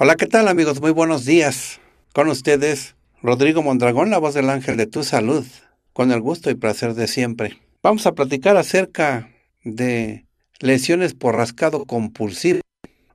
Hola, ¿qué tal amigos? Muy buenos días. Con ustedes, Rodrigo Mondragón, la voz del ángel de tu salud, con el gusto y placer de siempre. Vamos a platicar acerca de lesiones por rascado compulsivo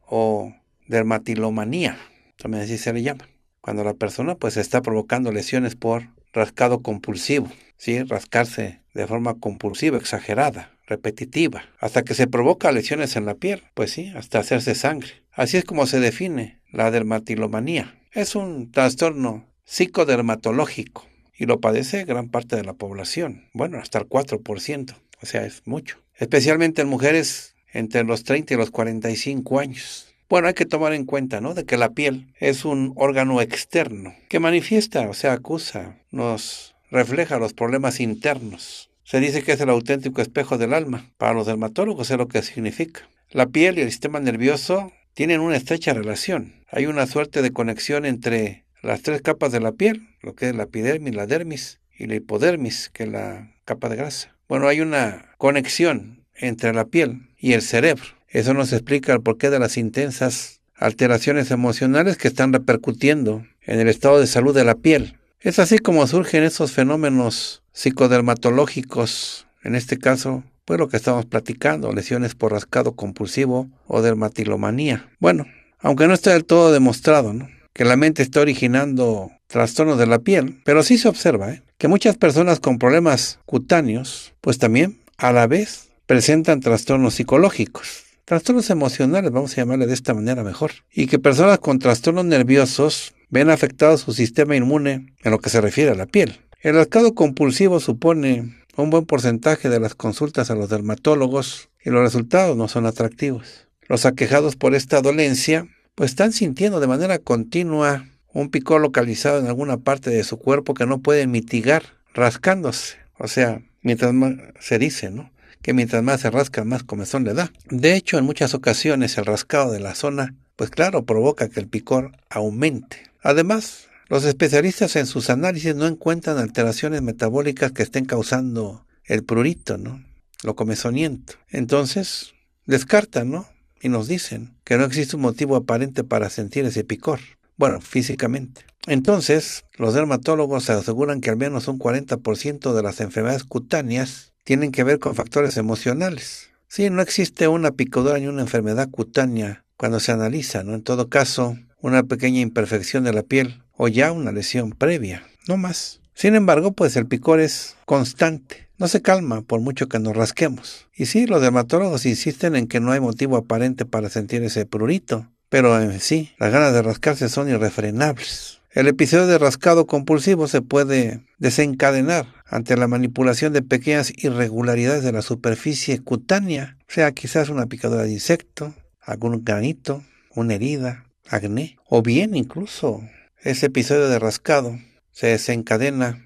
o dermatilomanía, también así se le llama, cuando la persona pues está provocando lesiones por rascado compulsivo, ¿sí? rascarse de forma compulsiva, exagerada, repetitiva, hasta que se provoca lesiones en la piel, pues sí, hasta hacerse sangre. Así es como se define la dermatilomanía. Es un trastorno psicodermatológico y lo padece gran parte de la población, bueno, hasta el 4%, o sea, es mucho, especialmente en mujeres entre los 30 y los 45 años. Bueno, hay que tomar en cuenta, ¿no? De que la piel es un órgano externo que manifiesta, o sea, acusa, nos refleja los problemas internos. Se dice que es el auténtico espejo del alma. Para los dermatólogos es lo que significa. La piel y el sistema nervioso tienen una estrecha relación. Hay una suerte de conexión entre las tres capas de la piel, lo que es la epidermis, la dermis y la hipodermis, que es la capa de grasa. Bueno, hay una conexión entre la piel y el cerebro. Eso nos explica el porqué de las intensas alteraciones emocionales que están repercutiendo en el estado de salud de la piel. Es así como surgen esos fenómenos psicodermatológicos, en este caso pues lo que estamos platicando, lesiones por rascado compulsivo o dermatilomanía. Bueno, aunque no está del todo demostrado, que la mente está originando trastornos de la piel, pero sí se observa ¿eh? que muchas personas con problemas cutáneos, pues también a la vez presentan trastornos psicológicos, trastornos emocionales, vamos a llamarle de esta manera mejor, y que personas con trastornos nerviosos ven afectado su sistema inmune en lo que se refiere a la piel. El rascado compulsivo supone un buen porcentaje de las consultas a los dermatólogos y los resultados no son atractivos. Los aquejados por esta dolencia pues están sintiendo de manera continua un picor localizado en alguna parte de su cuerpo que no pueden mitigar rascándose. O sea, mientras más se dice, ¿no? Que mientras más se rasca, más comezón le da. De hecho, en muchas ocasiones el rascado de la zona, pues claro, provoca que el picor aumente. Además, los especialistas en sus análisis no encuentran alteraciones metabólicas que estén causando el prurito, ¿no? Lo comezoniento. Entonces, descartan, ¿no? Y nos dicen que no existe un motivo aparente para sentir ese picor. Bueno, físicamente. Entonces, los dermatólogos aseguran que al menos un 40% de las enfermedades cutáneas tienen que ver con factores emocionales. Sí, no existe una picadura ni una enfermedad cutánea cuando se analiza, ¿no? En todo caso, una pequeña imperfección de la piel o ya una lesión previa, no más. Sin embargo, pues el picor es constante, no se calma por mucho que nos rasquemos. Y sí, los dermatólogos insisten en que no hay motivo aparente para sentir ese prurito, pero en sí, las ganas de rascarse son irrefrenables. El episodio de rascado compulsivo se puede desencadenar ante la manipulación de pequeñas irregularidades de la superficie cutánea, sea quizás una picadura de insecto, algún granito, una herida, acné, o bien incluso ese episodio de rascado se desencadena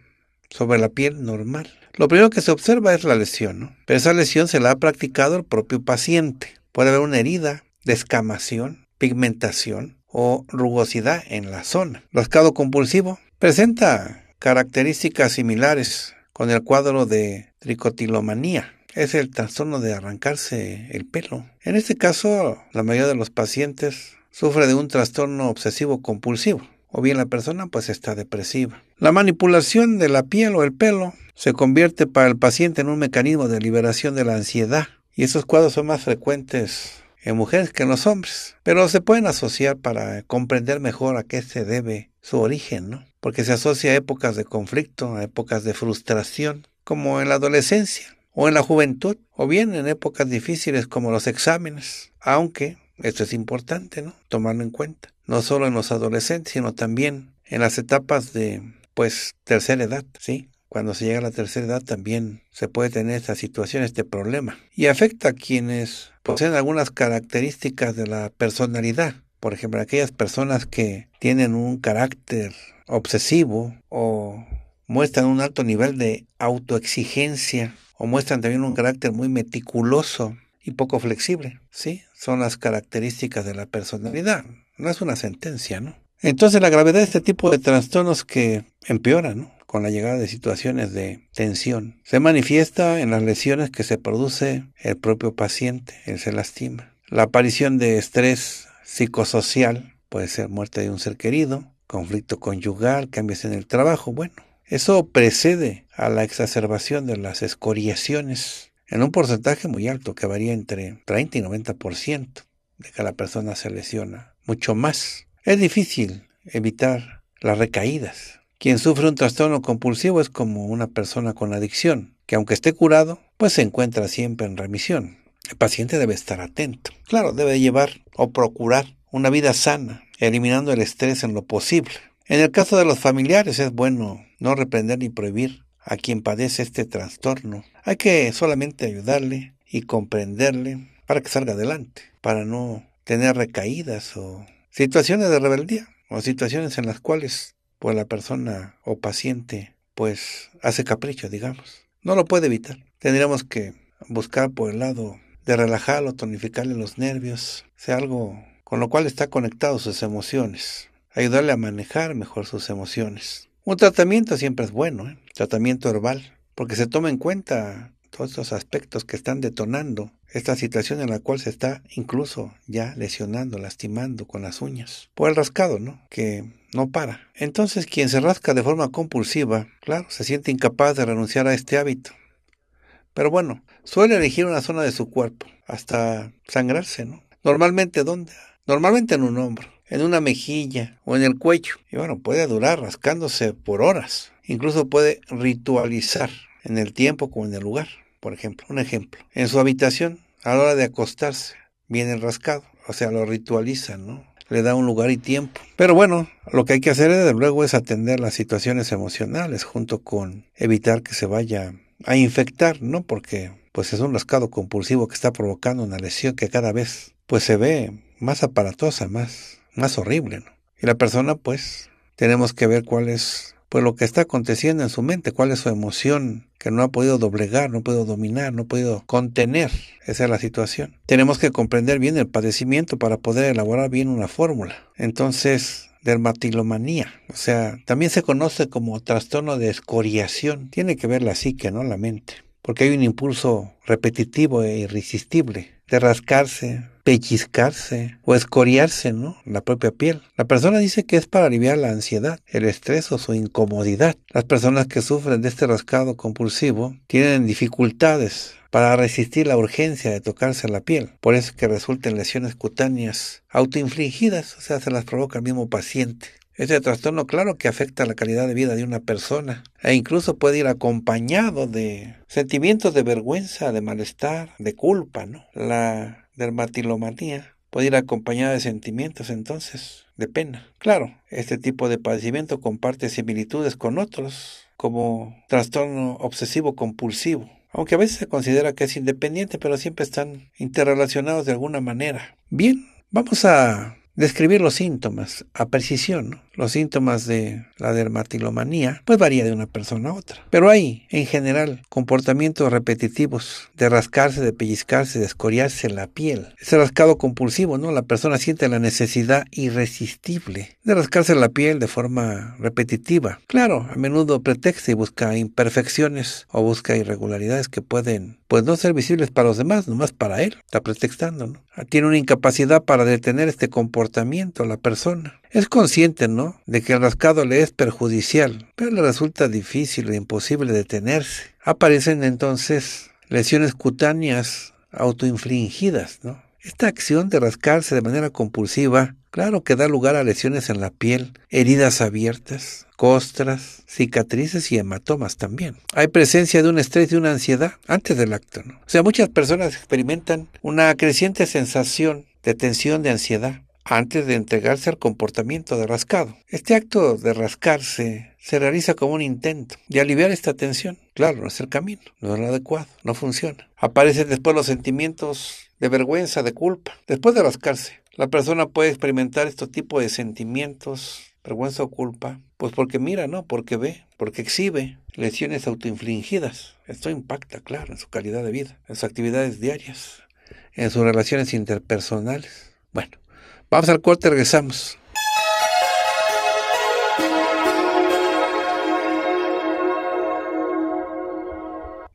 sobre la piel normal. Lo primero que se observa es la lesión, pero esa lesión se la ha practicado el propio paciente. Puede haber una herida, descamación, pigmentación o rugosidad en la zona. Rascado compulsivo presenta características similares con el cuadro de tricotilomanía. Es el trastorno de arrancarse el pelo. En este caso, la mayoría de los pacientes sufre de un trastorno obsesivo compulsivo o bien la persona pues está depresiva. La manipulación de la piel o el pelo se convierte para el paciente en un mecanismo de liberación de la ansiedad y esos cuadros son más frecuentes en mujeres que en los hombres, pero se pueden asociar para comprender mejor a qué se debe su origen, ¿no? Porque se asocia a épocas de conflicto, a épocas de frustración, como en la adolescencia o en la juventud, o bien en épocas difíciles como los exámenes, aunque esto es importante, ¿no? Tomarlo en cuenta. No solo en los adolescentes, sino también en las etapas de, pues, tercera edad, ¿sí? Cuando se llega a la tercera edad también se puede tener esta situación, este problema. Y afecta a quienes poseen algunas características de la personalidad. Por ejemplo, aquellas personas que tienen un carácter obsesivo o muestran un alto nivel de autoexigencia o muestran también un carácter muy meticuloso y poco flexible, ¿sí? Son las características de la personalidad. No es una sentencia, ¿no? Entonces la gravedad de este tipo de trastornos que empeoran, con la llegada de situaciones de tensión. Se manifiesta en las lesiones que se produce el propio paciente, él se lastima. La aparición de estrés psicosocial, puede ser muerte de un ser querido, conflicto conyugal, cambios en el trabajo, bueno, eso precede a la exacerbación de las escoriaciones en un porcentaje muy alto que varía entre 30 y 90% de que la persona se lesiona, mucho más. Es difícil evitar las recaídas. Quien sufre un trastorno compulsivo es como una persona con adicción, que aunque esté curado, pues se encuentra siempre en remisión. El paciente debe estar atento. Claro, debe llevar o procurar una vida sana, eliminando el estrés en lo posible. En el caso de los familiares es bueno no reprender ni prohibir a quien padece este trastorno. Hay que solamente ayudarle y comprenderle para que salga adelante, para no tener recaídas o situaciones de rebeldía o situaciones en las cuales pues, la persona o paciente pues hace capricho, digamos. No lo puede evitar. Tendríamos que buscar por el lado de relajarlo, tonificarle los nervios, sea algo con lo cual está conectado sus emociones, ayudarle a manejar mejor sus emociones. Un tratamiento siempre es bueno, ¿eh? tratamiento herbal, porque se toma en cuenta todos estos aspectos que están detonando esta situación en la cual se está incluso ya lesionando, lastimando con las uñas. Por el rascado, ¿no? Que no para. Entonces quien se rasca de forma compulsiva, claro, se siente incapaz de renunciar a este hábito. Pero bueno, suele elegir una zona de su cuerpo, hasta sangrarse, ¿no? Normalmente, ¿dónde? Normalmente en un hombro en una mejilla o en el cuello. Y bueno, puede durar rascándose por horas. Incluso puede ritualizar en el tiempo como en el lugar. Por ejemplo, un ejemplo. En su habitación, a la hora de acostarse, viene el rascado. O sea, lo ritualiza, ¿no? le da un lugar y tiempo. Pero bueno, lo que hay que hacer desde luego es atender las situaciones emocionales junto con evitar que se vaya a infectar, ¿no? Porque pues es un rascado compulsivo que está provocando una lesión que cada vez pues se ve más aparatosa, más más horrible. ¿no? Y la persona, pues, tenemos que ver cuál es pues lo que está aconteciendo en su mente, cuál es su emoción que no ha podido doblegar, no ha podido dominar, no ha podido contener. Esa es la situación. Tenemos que comprender bien el padecimiento para poder elaborar bien una fórmula. Entonces, dermatilomanía, o sea, también se conoce como trastorno de escoriación. Tiene que ver la psique, no la mente, porque hay un impulso repetitivo e irresistible de rascarse, pellizcarse o escoriarse, ¿no? La propia piel. La persona dice que es para aliviar la ansiedad, el estrés o su incomodidad. Las personas que sufren de este rascado compulsivo tienen dificultades para resistir la urgencia de tocarse la piel. Por eso que resulten lesiones cutáneas autoinfligidas, o sea, se las provoca el mismo paciente. Este trastorno claro que afecta la calidad de vida de una persona e incluso puede ir acompañado de sentimientos de vergüenza, de malestar, de culpa, ¿no? La dermatilomanía puede ir acompañada de sentimientos entonces, de pena. Claro, este tipo de padecimiento comparte similitudes con otros, como trastorno obsesivo compulsivo, aunque a veces se considera que es independiente, pero siempre están interrelacionados de alguna manera. Bien, vamos a describir los síntomas a precisión. ¿no? Los síntomas de la dermatilomanía pues varía de una persona a otra. Pero hay, en general, comportamientos repetitivos de rascarse, de pellizcarse, de escoriarse la piel. Ese rascado compulsivo, ¿no? La persona siente la necesidad irresistible de rascarse la piel de forma repetitiva. Claro, a menudo pretexta y busca imperfecciones o busca irregularidades que pueden pues no ser visibles para los demás, nomás para él. Está pretextando, ¿no? Tiene una incapacidad para detener este comportamiento la persona. Es consciente, ¿no?, de que el rascado le es perjudicial, pero le resulta difícil e imposible detenerse. Aparecen entonces lesiones cutáneas autoinfligidas, ¿no? Esta acción de rascarse de manera compulsiva, claro que da lugar a lesiones en la piel, heridas abiertas, costras, cicatrices y hematomas también. Hay presencia de un estrés y una ansiedad antes del acto. ¿no? O sea, muchas personas experimentan una creciente sensación de tensión, de ansiedad, antes de entregarse al comportamiento de rascado. Este acto de rascarse se realiza como un intento de aliviar esta tensión. Claro, no es el camino, no es lo adecuado, no funciona. Aparecen después los sentimientos de vergüenza, de culpa. Después de rascarse, la persona puede experimentar este tipo de sentimientos, vergüenza o culpa, pues porque mira, ¿no? Porque ve, porque exhibe lesiones autoinfligidas. Esto impacta, claro, en su calidad de vida, en sus actividades diarias, en sus relaciones interpersonales. Bueno, Vamos al corte, regresamos.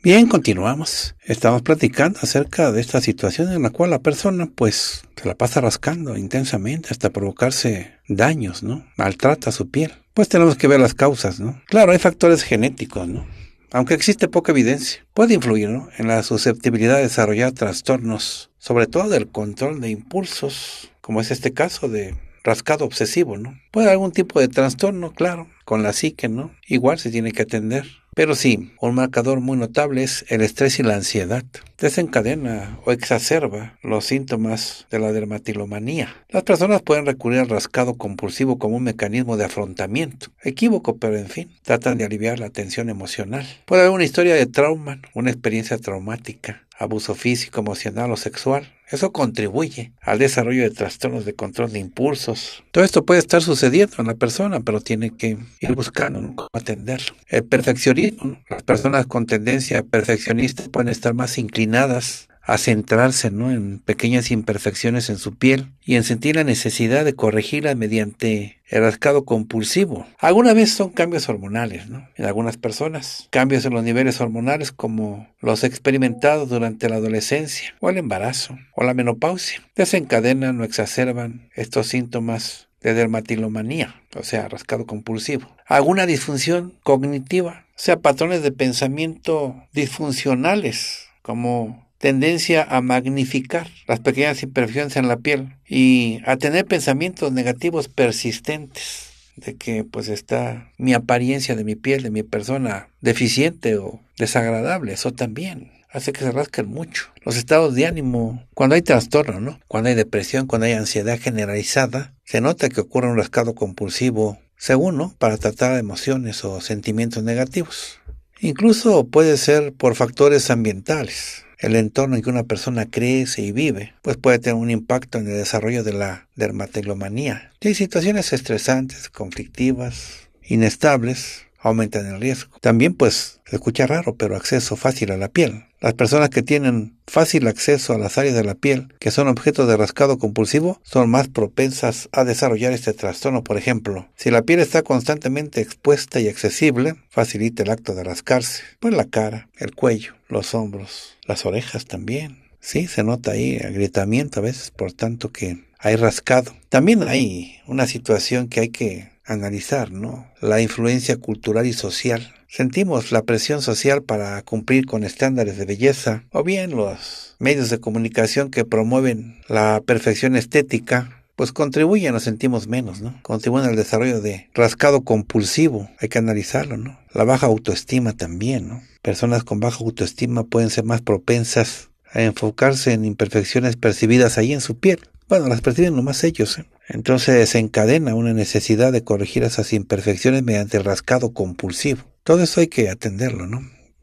Bien, continuamos. Estamos platicando acerca de esta situación en la cual la persona pues se la pasa rascando intensamente hasta provocarse daños, ¿no? Maltrata su piel. Pues tenemos que ver las causas, ¿no? Claro, hay factores genéticos, ¿no? Aunque existe poca evidencia, puede influir ¿no? en la susceptibilidad de desarrollar trastornos, sobre todo del control de impulsos como es este caso de rascado obsesivo, ¿no? Puede haber algún tipo de trastorno, claro, con la psique, ¿no? Igual se tiene que atender. Pero sí, un marcador muy notable es el estrés y la ansiedad. Desencadena o exacerba los síntomas de la dermatilomanía. Las personas pueden recurrir al rascado compulsivo como un mecanismo de afrontamiento. Equívoco, pero en fin, tratan de aliviar la tensión emocional. Puede haber una historia de trauma, una experiencia traumática, abuso físico, emocional o sexual eso contribuye al desarrollo de trastornos de control de impulsos. Todo esto puede estar sucediendo en la persona, pero tiene que ir buscando atenderlo. El perfeccionismo, las personas con tendencia perfeccionista pueden estar más inclinadas a centrarse en pequeñas imperfecciones en su piel y en sentir la necesidad de corregirla mediante el rascado compulsivo. Alguna vez son cambios hormonales ¿no? en algunas personas, cambios en los niveles hormonales como los experimentados durante la adolescencia o el embarazo o la menopausia. Desencadenan o exacerban estos síntomas de dermatilomanía, o sea, rascado compulsivo. Alguna disfunción cognitiva, o sea, patrones de pensamiento disfuncionales como tendencia a magnificar las pequeñas imperfecciones en la piel y a tener pensamientos negativos persistentes de que pues está mi apariencia de mi piel, de mi persona deficiente o desagradable, eso también hace que se rasquen mucho. Los estados de ánimo, cuando hay trastorno, ¿no? Cuando hay depresión, cuando hay ansiedad generalizada, se nota que ocurre un rascado compulsivo, según, ¿no? Para tratar emociones o sentimientos negativos. Incluso puede ser por factores ambientales el entorno en que una persona crece y vive, pues puede tener un impacto en el desarrollo de la dermatelomanía. Si hay situaciones estresantes, conflictivas, inestables, aumentan el riesgo. También, pues, se escucha raro, pero acceso fácil a la piel. Las personas que tienen fácil acceso a las áreas de la piel que son objeto de rascado compulsivo son más propensas a desarrollar este trastorno, por ejemplo. Si la piel está constantemente expuesta y accesible, facilita el acto de rascarse, pues la cara, el cuello, los hombros, las orejas también. Sí, se nota ahí agrietamiento a veces, por tanto que hay rascado. También hay una situación que hay que analizar ¿no? la influencia cultural y social. Sentimos la presión social para cumplir con estándares de belleza o bien los medios de comunicación que promueven la perfección estética pues contribuyen, nos sentimos menos, ¿no? Contribuyen al desarrollo de rascado compulsivo, hay que analizarlo, ¿no? La baja autoestima también, ¿no? Personas con baja autoestima pueden ser más propensas a enfocarse en imperfecciones percibidas ahí en su piel. Bueno, las perciben nomás ellos. ¿eh? Entonces desencadena una necesidad de corregir esas imperfecciones mediante rascado compulsivo. Todo eso hay que atenderlo, ¿no?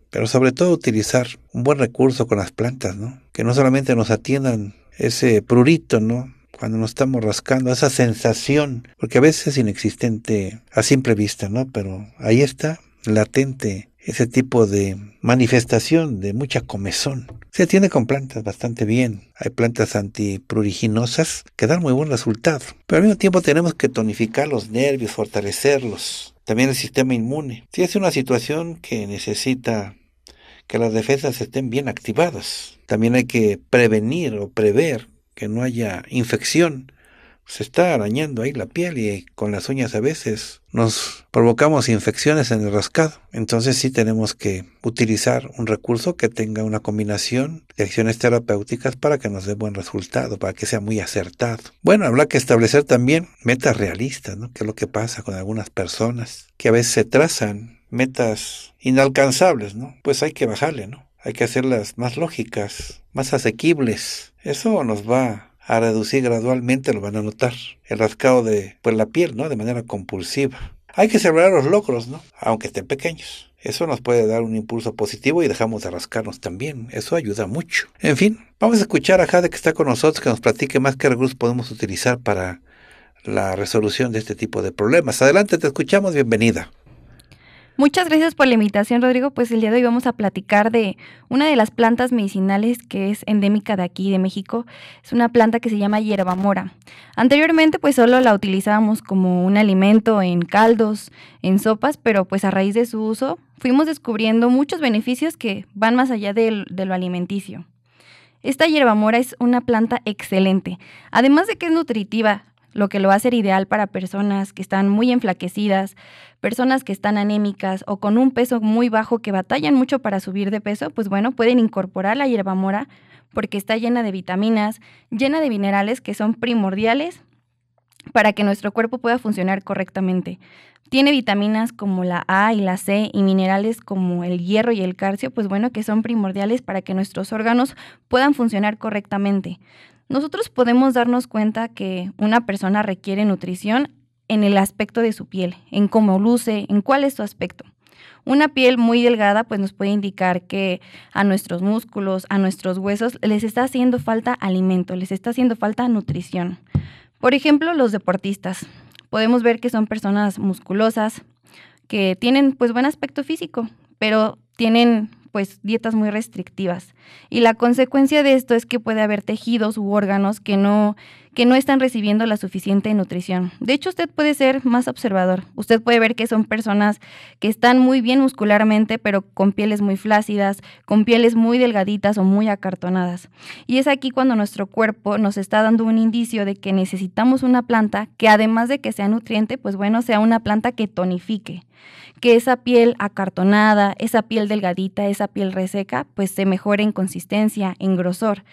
Pero sobre todo utilizar un buen recurso con las plantas, ¿no? Que no solamente nos atiendan ese prurito, ¿no? cuando nos estamos rascando, esa sensación, porque a veces es inexistente a simple vista, ¿no? Pero ahí está, latente, ese tipo de manifestación de mucha comezón. Se atiende con plantas bastante bien. Hay plantas antipruriginosas que dan muy buen resultado. Pero al mismo tiempo tenemos que tonificar los nervios, fortalecerlos. También el sistema inmune. Si es una situación que necesita que las defensas estén bien activadas. También hay que prevenir o prever que no haya infección se está arañando ahí la piel y con las uñas a veces nos provocamos infecciones en el rascado. Entonces sí tenemos que utilizar un recurso que tenga una combinación de acciones terapéuticas para que nos dé buen resultado, para que sea muy acertado. Bueno, habrá que establecer también metas realistas, ¿no? Que es lo que pasa con algunas personas que a veces se trazan metas inalcanzables, ¿no? Pues hay que bajarle, ¿no? Hay que hacerlas más lógicas, más asequibles. Eso nos va a reducir gradualmente, lo van a notar, el rascado de pues, la piel, ¿no? De manera compulsiva. Hay que celebrar los logros, ¿no? Aunque estén pequeños. Eso nos puede dar un impulso positivo y dejamos de rascarnos también. Eso ayuda mucho. En fin, vamos a escuchar a Jade que está con nosotros, que nos platique más qué recursos podemos utilizar para la resolución de este tipo de problemas. Adelante, te escuchamos, bienvenida. Muchas gracias por la invitación, Rodrigo. Pues el día de hoy vamos a platicar de una de las plantas medicinales que es endémica de aquí, de México. Es una planta que se llama hierba mora. Anteriormente, pues solo la utilizábamos como un alimento en caldos, en sopas, pero pues a raíz de su uso fuimos descubriendo muchos beneficios que van más allá de, lo alimenticio. Esta hierba mora es una planta excelente. Además de que es nutritiva, lo que lo hace ideal para personas que están muy enflaquecidas, personas que están anémicas o con un peso muy bajo que batallan mucho para subir de peso, pues bueno, pueden incorporar la hierba mora porque está llena de vitaminas, llena de minerales que son primordiales para que nuestro cuerpo pueda funcionar correctamente. Tiene vitaminas como la A y la C y minerales como el hierro y el calcio, pues bueno, que son primordiales para que nuestros órganos puedan funcionar correctamente. Nosotros podemos darnos cuenta que una persona requiere nutrición en el aspecto de su piel, en cómo luce, en cuál es su aspecto. Una piel muy delgada pues nos puede indicar que a nuestros músculos, a nuestros huesos les está haciendo falta alimento, les está haciendo falta nutrición. Por ejemplo, los deportistas. Podemos ver que son personas musculosas, que tienen pues buen aspecto físico, pero tienen pues dietas muy restrictivas. Y la consecuencia de esto es que puede haber tejidos u órganos que no que no están recibiendo la suficiente nutrición. De hecho, usted puede ser más observador. Usted puede ver que son personas que están muy bien muscularmente, pero con pieles muy flácidas, con pieles muy delgaditas o muy acartonadas. Y es aquí cuando nuestro cuerpo nos está dando un indicio de que necesitamos una planta que además de que sea nutriente, pues bueno, sea una planta que tonifique que esa piel acartonada, esa piel delgadita, esa piel reseca, pues se mejore en consistencia, en grosor.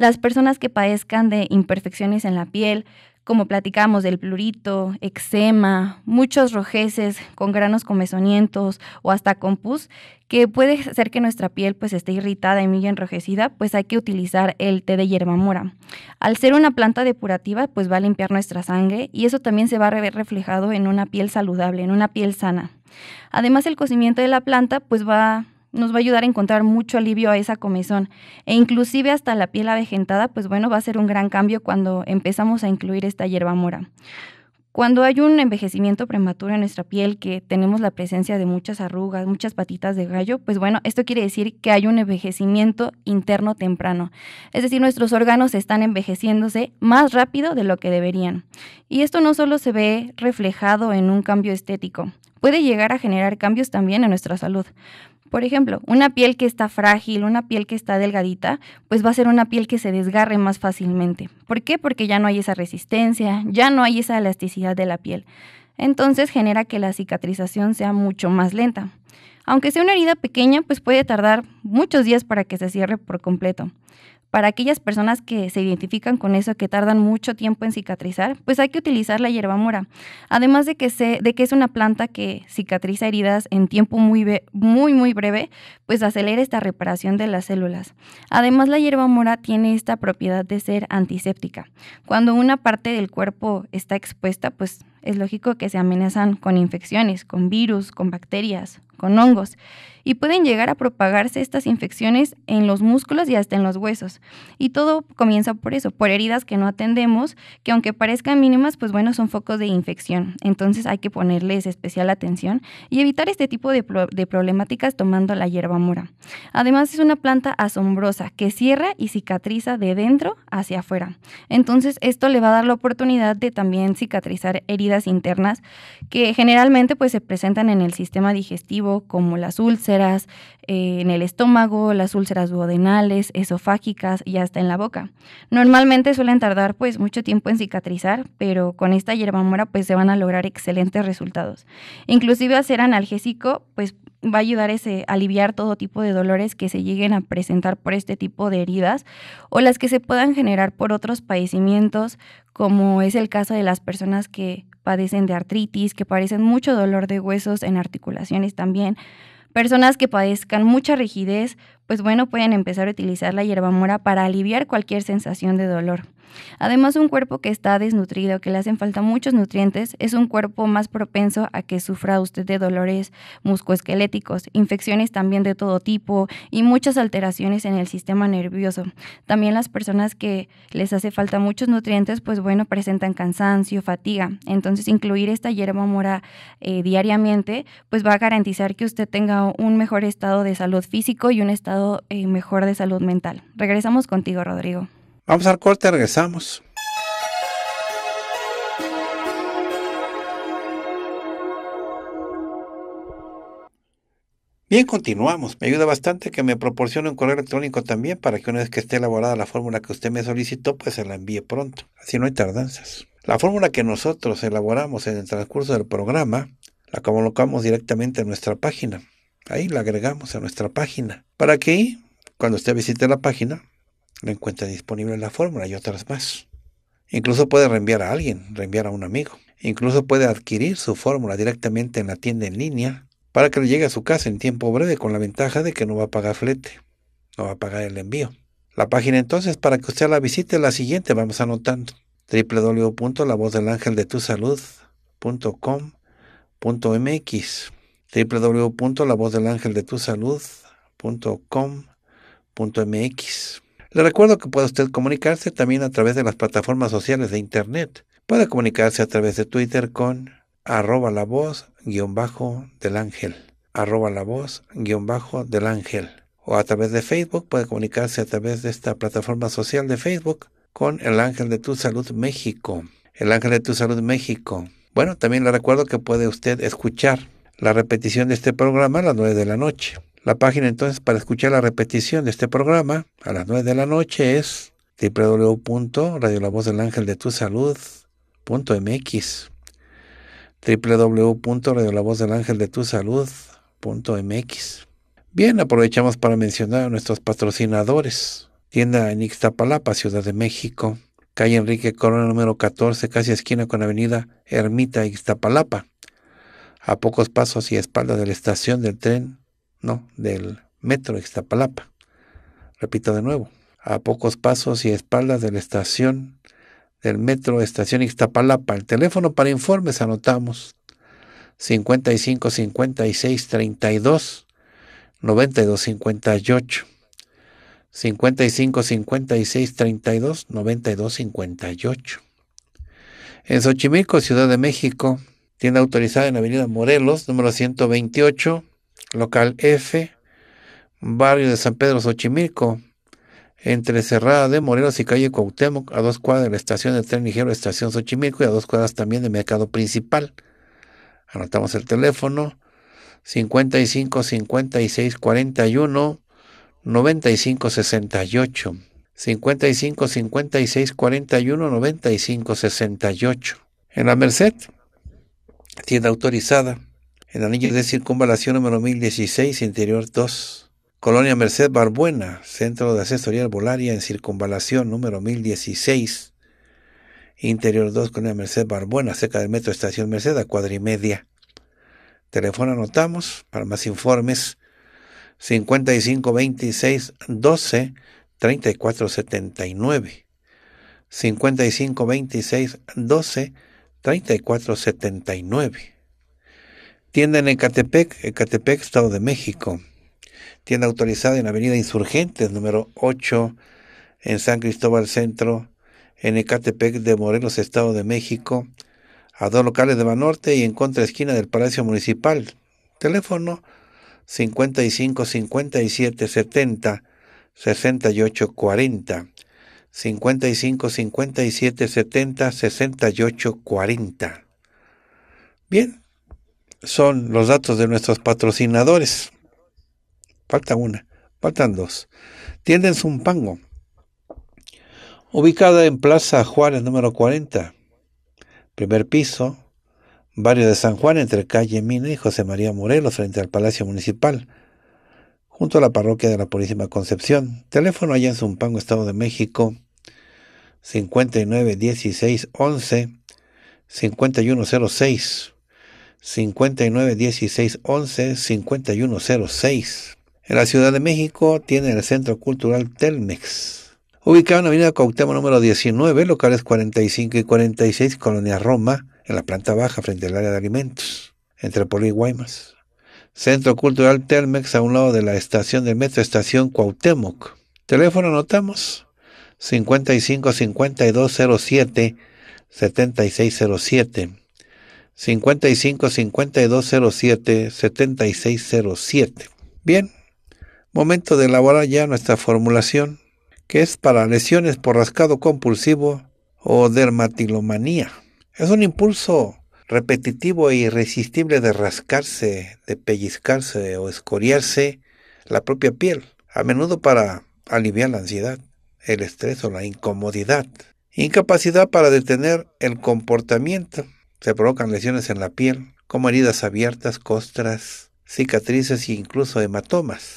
Las personas que padezcan de imperfecciones en la piel, como platicamos del plurito, eczema, muchos rojeces con granos comezonientos o hasta con pus, que puede ser que nuestra piel pues esté irritada y muy enrojecida, pues hay que utilizar el té de hierba mora. Al ser una planta depurativa, pues va a limpiar nuestra sangre y eso también se va a ver reflejado en una piel saludable, en una piel sana. Además, el cocimiento de la planta pues va nos va a ayudar a encontrar mucho alivio a esa comezón. E inclusive hasta la piel avejentada, pues bueno, va a ser un gran cambio cuando empezamos a incluir esta hierba mora. Cuando hay un envejecimiento prematuro en nuestra piel, que tenemos la presencia de muchas arrugas, muchas patitas de gallo, pues bueno, esto quiere decir que hay un envejecimiento interno temprano. Es decir, nuestros órganos están envejeciéndose más rápido de lo que deberían. Y esto no solo se ve reflejado en un cambio estético, puede llegar a generar cambios también en nuestra salud. Por ejemplo, una piel que está frágil, una piel que está delgadita, pues va a ser una piel que se desgarre más fácilmente. ¿Por qué? Porque ya no hay esa resistencia, ya no hay esa elasticidad de la piel. Entonces genera que la cicatrización sea mucho más lenta. Aunque sea una herida pequeña, pues puede tardar muchos días para que se cierre por completo. Para aquellas personas que se identifican con eso, que tardan mucho tiempo en cicatrizar, pues hay que utilizar la hierba mora. Además de que, es una planta que cicatriza heridas en tiempo muy, muy, muy breve, pues acelera esta reparación de las células. Además, la hierba mora tiene esta propiedad de ser antiséptica. Cuando una parte del cuerpo está expuesta, pues es lógico que se amenazan con infecciones, con virus, con bacterias, con hongos. Y pueden llegar a propagarse estas infecciones en los músculos y hasta en los huesos. Y todo comienza por eso, por heridas que no atendemos, que aunque parezcan mínimas, pues bueno, son focos de infección. Entonces hay que ponerles especial atención y evitar este tipo de, problemáticas tomando la hierba mora. Además es una planta asombrosa que cierra y cicatriza de dentro hacia afuera. Entonces esto le va a dar la oportunidad de también cicatrizar heridas internas que generalmente pues se presentan en el sistema digestivo como las úlceras eh, en el estómago, las úlceras duodenales, esofágicas y hasta en la boca. Normalmente suelen tardar pues mucho tiempo en cicatrizar, pero con esta hierba mora pues se van a lograr excelentes resultados. Inclusive hacer analgésico pues va a ayudar a aliviar todo tipo de dolores que se lleguen a presentar por este tipo de heridas o las que se puedan generar por otros padecimientos, como es el caso de las personas que padecen de artritis, que padecen mucho dolor de huesos en articulaciones también, personas que padezcan mucha rigidez, pues bueno, pueden empezar a utilizar la hierba mora para aliviar cualquier sensación de dolor. Además, un cuerpo que está desnutrido, que le hacen falta muchos nutrientes, es un cuerpo más propenso a que sufra usted de dolores muscoesqueléticos, infecciones también de todo tipo y muchas alteraciones en el sistema nervioso. También las personas que les hace falta muchos nutrientes, pues bueno, presentan cansancio, fatiga. Entonces, incluir esta hierba mora eh, diariamente, pues va a garantizar que usted tenga un mejor estado de salud físico y un estado eh, mejor de salud mental. Regresamos contigo, Rodrigo. Vamos al corte, regresamos. Bien, continuamos. Me ayuda bastante que me proporcione un correo electrónico también para que una vez que esté elaborada la fórmula que usted me solicitó, pues se la envíe pronto. Así no hay tardanzas. La fórmula que nosotros elaboramos en el transcurso del programa la colocamos directamente en nuestra página Ahí la agregamos a nuestra página. Para que cuando usted visite la página, le encuentre disponible la fórmula y otras más. Incluso puede reenviar a alguien, reenviar a un amigo. Incluso puede adquirir su fórmula directamente en la tienda en línea para que le llegue a su casa en tiempo breve con la ventaja de que no va a pagar flete, no va a pagar el envío. La página entonces para que usted la visite la siguiente, vamos anotando www.lavozdelangeldetusalud.com.mx www.lavozdelangeldetusalud.com.mx. Le recuerdo que puede usted comunicarse también a través de las plataformas sociales de Internet. Puede comunicarse a través de Twitter con arroba la voz guión bajo del ángel, arroba la voz guión bajo del ángel. O a través de Facebook, puede comunicarse a través de esta plataforma social de Facebook con el ángel de tu salud México. El ángel de tu salud México. Bueno, también le recuerdo que puede usted escuchar la repetición de este programa a las 9 de la noche. La página entonces para escuchar la repetición de este programa a las 9 de la noche es www.radiolavozdelangeldetusalud.mx www.radiolavozdelangeldetusalud.mx. Bien, aprovechamos para mencionar a nuestros patrocinadores. Tienda en Ixtapalapa, Ciudad de México. Calle Enrique Corona número 14, casi esquina con Avenida Ermita Ixtapalapa a pocos pasos y espaldas de la estación del tren, no, del metro Ixtapalapa. Repito de nuevo, a pocos pasos y espaldas de la estación del metro Estación Ixtapalapa. El teléfono para informes anotamos 55 56 32 92 58. 55 56 32 92 58. En Xochimilco, Ciudad de México, tienda autorizada en Avenida Morelos, número 128, local F, barrio de San Pedro Xochimilco, entre Cerrada de Morelos y calle Cuauhtémoc, a dos cuadras de la estación de tren ligero, estación Xochimilco, y a dos cuadras también de mercado principal. Anotamos el teléfono 55 56 41 95 68. 55 56 41 95 68. En la Merced, tienda autorizada en anillo de circunvalación número 1016, interior 2. Colonia Merced Barbuena, Centro de Asesoría Arbolaria en circunvalación número 1016, interior 2, Colonia Merced Barbuena, cerca del metro Estación Merced, a cuadra y media. Teléfono anotamos para más informes 5526 12 3479. 5526 12 3479. Tienda en Ecatepec, Ecatepec, Estado de México. Tienda autorizada en Avenida Insurgentes, número 8, en San Cristóbal Centro, en Ecatepec de Morelos, Estado de México, a dos locales de Banorte y en contra esquina del Palacio Municipal. Teléfono 55 57 70 68 40. 55 57 70 68 40. Bien, son los datos de nuestros patrocinadores. Falta una, faltan dos. Tienden Zumpango, ubicada en Plaza Juárez número 40, primer piso, barrio de San Juan, entre calle Mina y José María Morelos, frente al Palacio Municipal junto a la parroquia de la Purísima Concepción. Teléfono allá en Zumpango, Estado de México, 59 16 5106 59 16 5106. En la Ciudad de México tiene el Centro Cultural Telmex. Ubicado en avenida Cautemo número 19, locales 45 y 46, Colonia Roma, en la planta baja frente al área de alimentos, entre Poli y Guaymas. Centro Cultural Telmex a un lado de la estación de metro, estación Cuauhtémoc. Teléfono anotamos 55 5207 7607. 55 5207 7607. Bien, momento de elaborar ya nuestra formulación, que es para lesiones por rascado compulsivo o dermatilomanía. Es un impulso repetitivo e irresistible de rascarse, de pellizcarse o escoriarse la propia piel, a menudo para aliviar la ansiedad, el estrés o la incomodidad. Incapacidad para detener el comportamiento. Se provocan lesiones en la piel, como heridas abiertas, costras, cicatrices e incluso hematomas.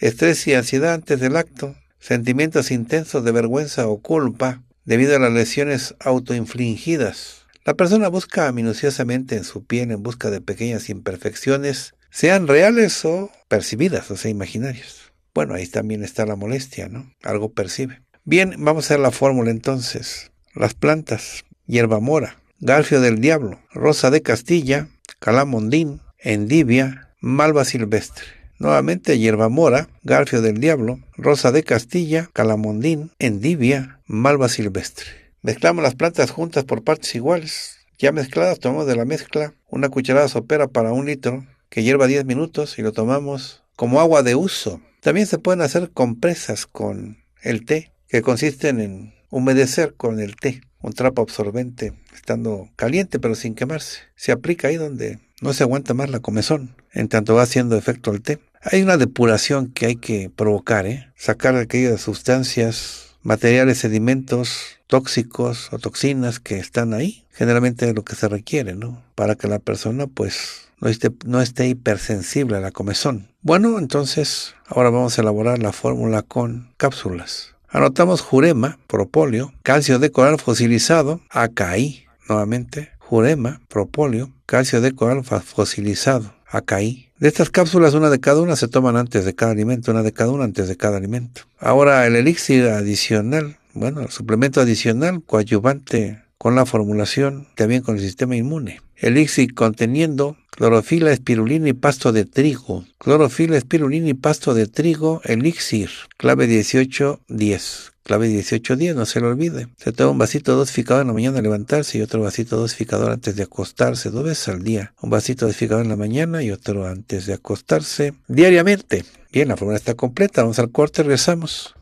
Estrés y ansiedad antes del acto. Sentimientos intensos de vergüenza o culpa debido a las lesiones autoinfligidas la persona busca minuciosamente en su piel en busca de pequeñas imperfecciones, sean reales o percibidas, o sea, imaginarias. Bueno, ahí también está la molestia, ¿no? Algo percibe. Bien, vamos a ver la fórmula entonces. Las plantas, hierba mora, garfio del diablo, rosa de Castilla, calamondín, endivia, malva silvestre. Nuevamente hierba mora, garfio del diablo, rosa de Castilla, calamondín, endivia, malva silvestre. Mezclamos las plantas juntas por partes iguales. Ya mezcladas tomamos de la mezcla una cucharada sopera para un litro que hierva 10 minutos y lo tomamos como agua de uso. También se pueden hacer compresas con el té, que consisten en humedecer con el té un trapo absorbente, estando caliente pero sin quemarse. Se aplica ahí donde no se aguanta más la comezón, en tanto va haciendo efecto el té. Hay una depuración que hay que provocar, ¿eh? sacar aquellas sustancias materiales sedimentos tóxicos o toxinas que están ahí. Generalmente es lo que se requiere, ¿no? Para que la persona pues no esté, no esté hipersensible a la comezón. Bueno, entonces ahora vamos a elaborar la fórmula con cápsulas. Anotamos jurema, propóleo, calcio de coral fosilizado, acaí, nuevamente, jurema, propóleo, calcio de coral fosilizado, acaí. De estas cápsulas, una de cada una se toman antes de cada alimento, una de cada una antes de cada alimento. Ahora, el elixir adicional, bueno, el suplemento adicional, coadyuvante con la formulación, también con el sistema inmune. Elixir conteniendo clorofila, espirulina y pasto de trigo. Clorofila, espirulina y pasto de trigo, elixir, clave 1810. Clave 1810, no se lo olvide. Se toma un vasito dosificado en la mañana al levantarse y otro vasito dosificador antes de acostarse, dos veces al día. Un vasito dosificado en la mañana y otro antes de acostarse, diariamente. Bien, la fórmula está completa, vamos al corte, regresamos.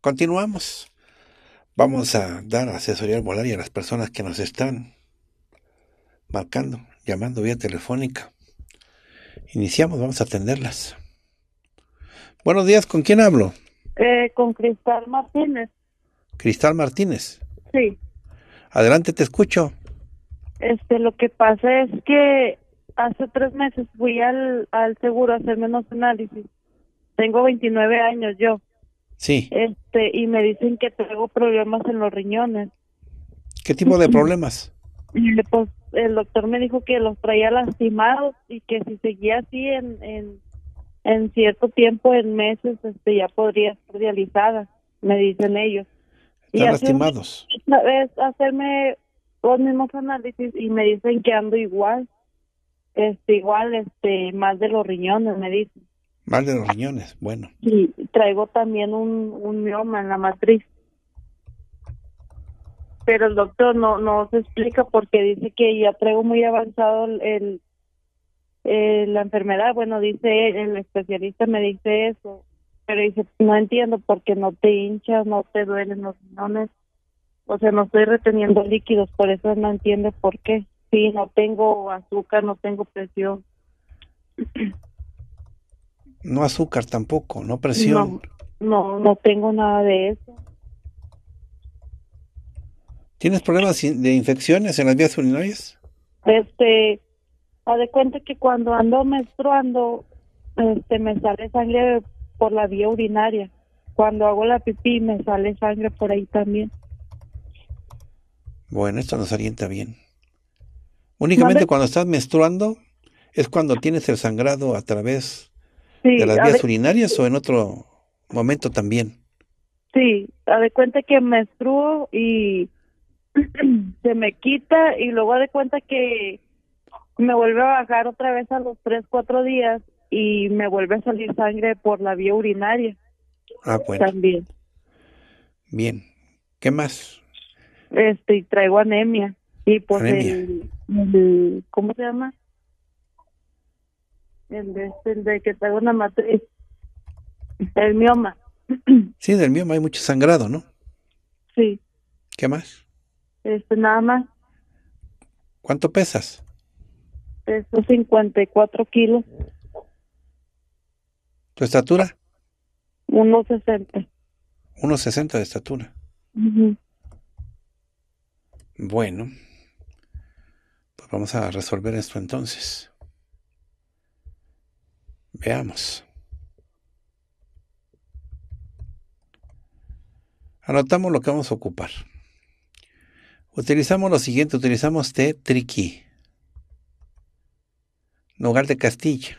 Continuamos. Vamos a dar asesoría al y a las personas que nos están marcando, llamando vía telefónica. Iniciamos, vamos a atenderlas. Buenos días, ¿con quién hablo? Eh, con Cristal Martínez. Cristal Martínez. Sí. Adelante, te escucho. Este, lo que pasa es que hace tres meses fui al, al seguro a hacerme unos análisis. Tengo 29 años yo. Sí. Este, y me dicen que tengo problemas en los riñones. ¿Qué tipo de problemas? pues el doctor me dijo que los traía lastimados y que si seguía así en, en, cierto tiempo, en meses, este, ya podría ser realizada, me dicen ellos. Están lastimados. Una vez hacerme los mismos análisis y me dicen que ando igual, este, igual, este, más de los riñones, me dicen. Mal de los riñones, bueno. Y traigo también un, un mioma en la matriz. Pero el doctor no, no se explica porque dice que ya traigo muy avanzado el, eh, la enfermedad. Bueno, dice el especialista me dice eso. Pero dice, no entiendo porque no te hinchas, no te duelen los riñones. O sea, no estoy reteniendo líquidos, por eso no entiende por qué. Sí, no tengo azúcar, no tengo presión. No azúcar tampoco, no presión. No, no, tengo nada de eso. ¿Tienes problemas de infecciones en las vías urinarias? Este, a de cuenta que cuando ando menstruando, este, me sale sangre por la vía urinaria. Cuando hago la pipí, me sale sangre por ahí también. Bueno, esto nos alienta bien. Únicamente cuando estás menstruando es cuando tienes el sangrado a través ¿De las vías urinarias o en otro momento también? Sí, a de cuenta que menstruo y se me quita y luego a de cuenta que me vuelve a bajar otra vez a los tres, cuatro días y me vuelve a salir sangre por la vía urinaria. Ah, bueno. También. Bien. ¿Qué más? Este, traigo anemia. Y pues el, ¿cómo se llama? el de, que traigo una matriz, el mioma. Sí, del mioma hay mucho sangrado, ¿no? Sí. ¿Qué más? Este, nada más. ¿Cuánto pesas? Peso 54 kilos. ¿Tu estatura? 1,60. 1,60 de estatura. Bueno, pues vamos a resolver esto entonces. Veamos. Anotamos lo que vamos a ocupar. Utilizamos lo siguiente, utilizamos T triqui. Nogal de Castilla.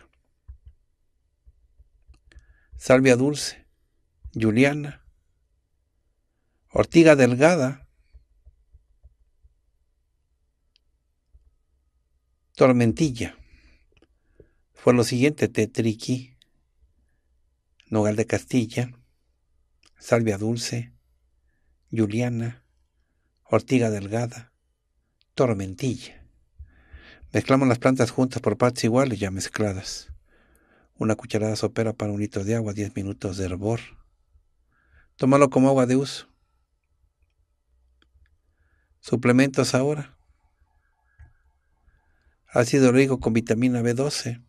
Salvia dulce. Juliana. Ortiga delgada. Tormentilla. Fue lo siguiente, tetriqui, nogal de Castilla, salvia dulce, juliana, ortiga delgada, tormentilla. Mezclamos las plantas juntas por partes iguales ya mezcladas. Una cucharada sopera para un litro de agua, 10 minutos de hervor. Tómalo como agua de uso. Suplementos ahora. Ácido rico con vitamina B12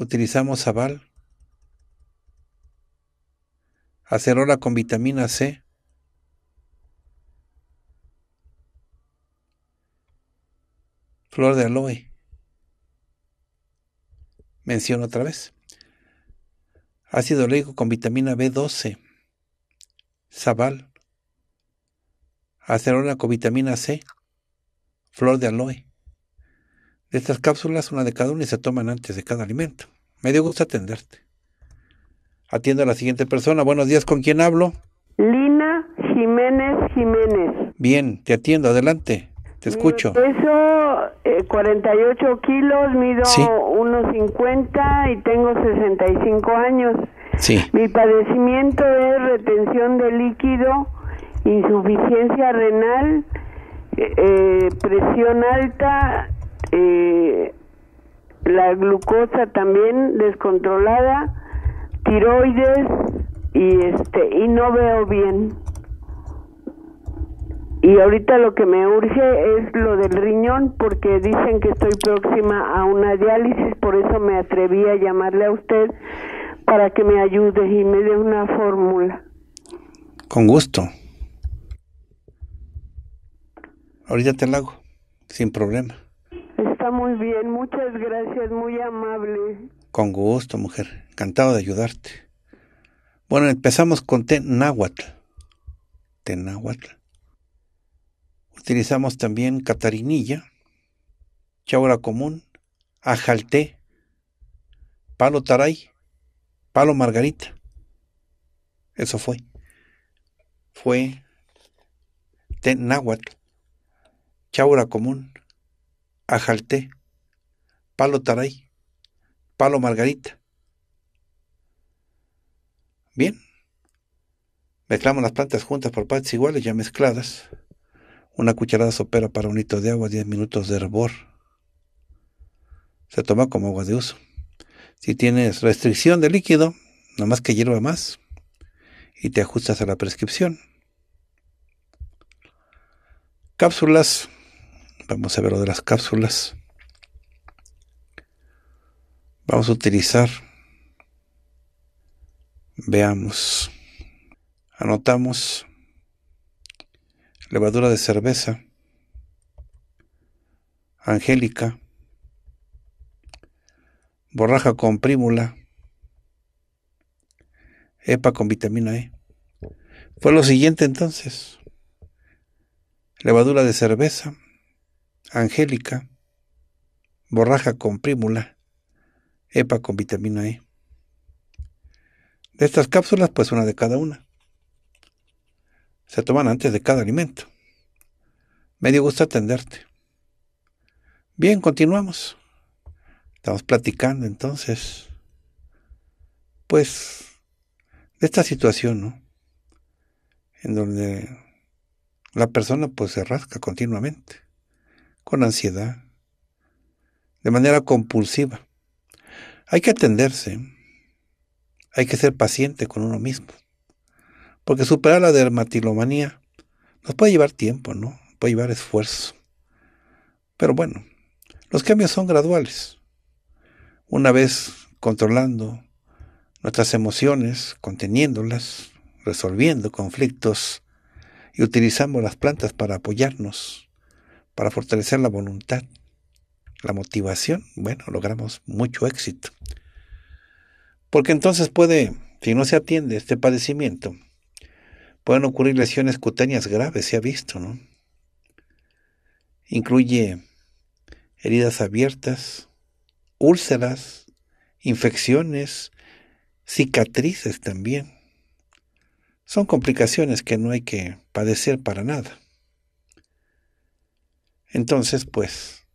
Utilizamos Aval, acerola con vitamina C, flor de aloe. Menciono otra vez. Ácido oleico con vitamina B12, sabal, acerola con vitamina C, flor de aloe de estas cápsulas, una de cada una y se toman antes de cada alimento. Me dio gusto atenderte. Atiendo a la siguiente persona. Buenos días, ¿con quién hablo? Lina Jiménez Jiménez. Bien, te atiendo, adelante. Te escucho. Peso 48 eh, kilos, mido 1,50 y tengo 65 años. Sí. Mi padecimiento es retención de líquido, insuficiencia renal, eh, eh, presión alta eh, la glucosa también descontrolada, tiroides y este y no veo bien. Y ahorita lo que me urge es lo del riñón porque dicen que estoy próxima a una diálisis, por eso me atreví a llamarle a usted para que me ayude y me dé una fórmula. Con gusto. Ahorita te la hago, sin problema. Está muy bien, muchas gracias, muy amable. Con gusto, mujer. Encantado de ayudarte. Bueno, empezamos con Tenáhuatl. Tenáhuatl. Utilizamos también catarinilla, chaura común, ajalté, palo taray, palo margarita. Eso fue. Fue Tenáhuatl, chaura común, Ajalté, Palo Taray, Palo Margarita. Bien. Mezclamos las plantas juntas por partes iguales, ya mezcladas. Una cucharada sopera para un litro de agua, 10 minutos de hervor. Se toma como agua de uso. Si tienes restricción de líquido, nomás que hierva más y te ajustas a la prescripción. Cápsulas Vamos a ver lo de las cápsulas. Vamos a utilizar. Veamos. Anotamos levadura de cerveza, angélica, borraja con prímula, EPA con vitamina E. Fue lo siguiente entonces. Levadura de cerveza, angélica, borraja con prímula, EPA con vitamina E. De estas cápsulas, pues una de cada una. Se toman antes de cada alimento. Me dio gusto atenderte. Bien, continuamos. Estamos platicando entonces, pues, de esta situación, ¿no? En donde la persona pues se rasca continuamente con ansiedad, de manera compulsiva. Hay que atenderse, hay que ser paciente con uno mismo, porque superar la dermatilomanía nos puede llevar tiempo, ¿no? Puede llevar esfuerzo. Pero bueno, los cambios son graduales. Una vez controlando nuestras emociones, conteniéndolas, resolviendo conflictos y utilizamos las plantas para apoyarnos, para fortalecer la voluntad, la motivación, bueno, logramos mucho éxito. Porque entonces puede, si no se atiende este padecimiento, pueden ocurrir lesiones cutáneas graves, se ha visto, ¿no? Incluye heridas abiertas, úlceras, infecciones, cicatrices también. Son complicaciones que no hay que padecer para nada. Entonces, pues,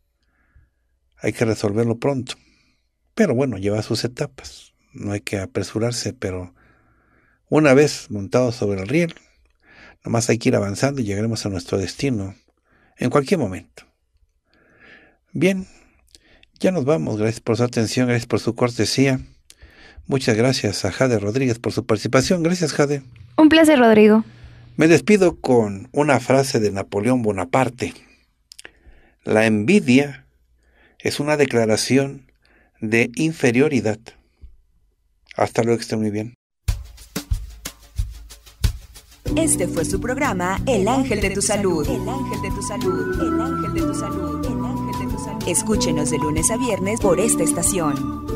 hay que resolverlo pronto. Pero bueno, lleva sus etapas. No hay que apresurarse, pero una vez montado sobre el riel, nomás hay que ir avanzando y llegaremos a nuestro destino en cualquier momento. Bien, ya nos vamos. Gracias por su atención, gracias por su cortesía. Muchas gracias a Jade Rodríguez por su participación. Gracias, Jade. Un placer, Rodrigo. Me despido con una frase de Napoleón Bonaparte. La envidia es una declaración de inferioridad. Hasta luego, que esté muy bien. Este fue su programa El Ángel de tu Salud. El Ángel de tu Salud. El Ángel de tu Salud. Escúchenos de lunes a viernes por esta estación.